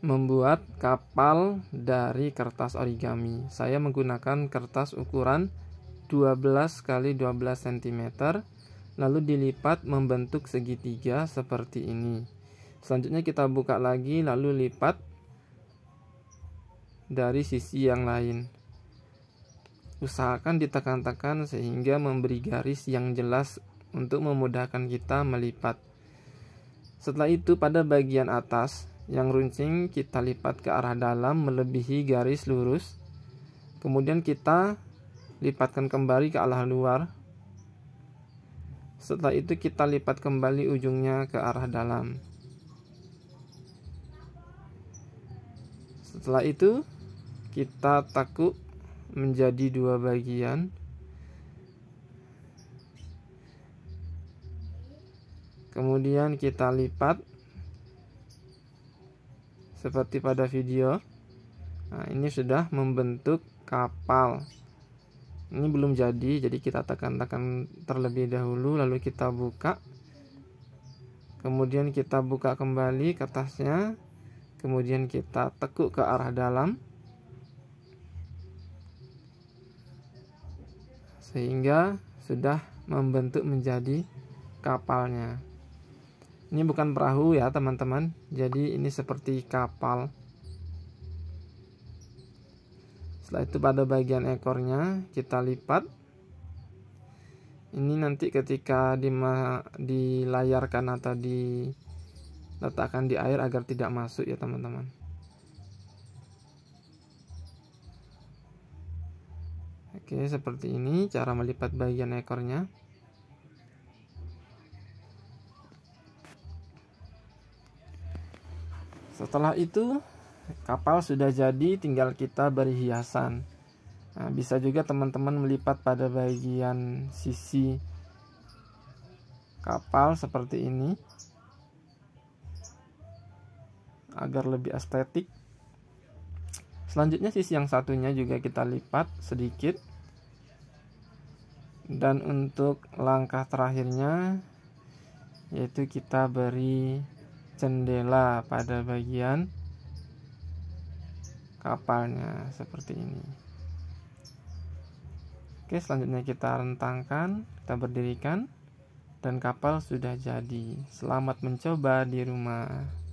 membuat kapal dari kertas origami. Saya menggunakan kertas ukuran 12 x 12 cm lalu dilipat membentuk segitiga seperti ini. Selanjutnya kita buka lagi lalu lipat dari sisi yang lain. Usahakan ditekan-tekan sehingga memberi garis yang jelas untuk memudahkan kita melipat. Setelah itu pada bagian atas yang runcing kita lipat ke arah dalam melebihi garis lurus kemudian kita lipatkan kembali ke arah luar setelah itu kita lipat kembali ujungnya ke arah dalam setelah itu kita takut menjadi dua bagian kemudian kita lipat seperti pada video. Nah, ini sudah membentuk kapal. Ini belum jadi, jadi kita tekan-tekan terlebih dahulu lalu kita buka. Kemudian kita buka kembali kertasnya. Kemudian kita tekuk ke arah dalam. Sehingga sudah membentuk menjadi kapalnya. Ini bukan perahu ya teman-teman. Jadi ini seperti kapal. Setelah itu pada bagian ekornya kita lipat. Ini nanti ketika dilayarkan atau diletakkan di air agar tidak masuk ya teman-teman. Oke, seperti ini cara melipat bagian ekornya. Setelah itu, kapal sudah jadi, tinggal kita beri hiasan. Nah, bisa juga teman-teman melipat pada bagian sisi kapal seperti ini agar lebih estetik. Selanjutnya sisi yang satunya juga kita lipat sedikit. Dan untuk langkah terakhirnya yaitu kita beri jendela pada bagian kapalnya seperti ini. Oke, selanjutnya kita rentangkan, kita berdirikan dan kapal sudah jadi. Selamat mencoba di rumah.